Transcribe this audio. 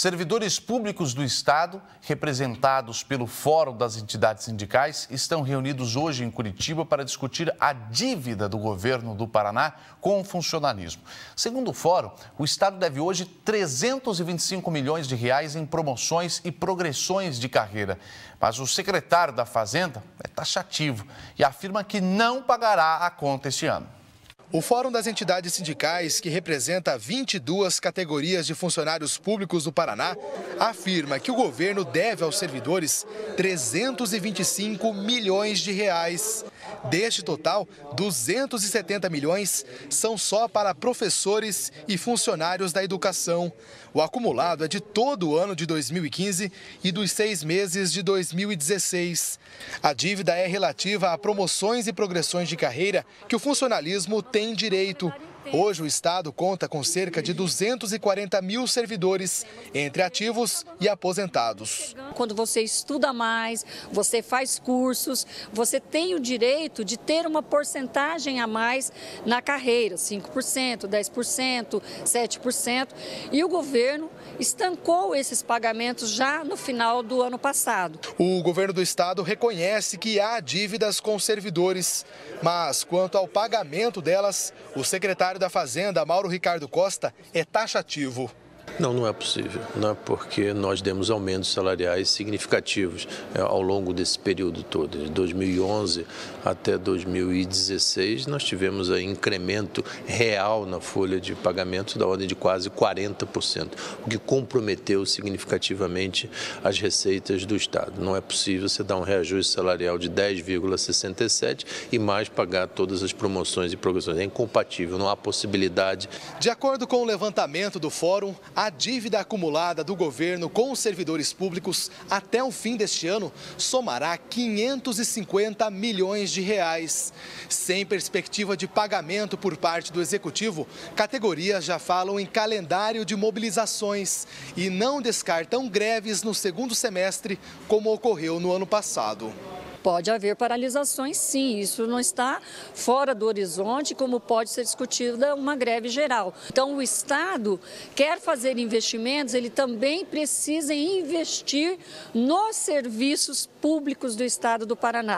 Servidores públicos do Estado, representados pelo Fórum das Entidades Sindicais, estão reunidos hoje em Curitiba para discutir a dívida do governo do Paraná com o funcionalismo. Segundo o Fórum, o Estado deve hoje 325 milhões de reais em promoções e progressões de carreira. Mas o secretário da Fazenda é taxativo e afirma que não pagará a conta este ano. O Fórum das Entidades Sindicais, que representa 22 categorias de funcionários públicos do Paraná, afirma que o governo deve aos servidores 325 milhões de reais. Deste total, 270 milhões são só para professores e funcionários da educação. O acumulado é de todo o ano de 2015 e dos seis meses de 2016. A dívida é relativa a promoções e progressões de carreira que o funcionalismo tem direito Hoje o Estado conta com cerca de 240 mil servidores, entre ativos e aposentados. Quando você estuda mais, você faz cursos, você tem o direito de ter uma porcentagem a mais na carreira, 5%, 10%, 7%. E o governo estancou esses pagamentos já no final do ano passado. O governo do Estado reconhece que há dívidas com servidores, mas quanto ao pagamento delas, o secretário secretário da Fazenda, Mauro Ricardo Costa, é taxativo. Não, não é possível, né? porque nós demos aumentos salariais significativos é, ao longo desse período todo. De 2011 até 2016, nós tivemos aí incremento real na folha de pagamento da ordem de quase 40%, o que comprometeu significativamente as receitas do Estado. Não é possível você dar um reajuste salarial de 10,67% e mais pagar todas as promoções e progressões. É incompatível, não há possibilidade. De acordo com o levantamento do Fórum, a dívida acumulada do governo com os servidores públicos até o fim deste ano somará 550 milhões de reais. Sem perspectiva de pagamento por parte do executivo, categorias já falam em calendário de mobilizações e não descartam greves no segundo semestre, como ocorreu no ano passado. Pode haver paralisações, sim, isso não está fora do horizonte, como pode ser discutida uma greve geral. Então, o Estado quer fazer investimentos, ele também precisa investir nos serviços públicos do Estado do Paraná.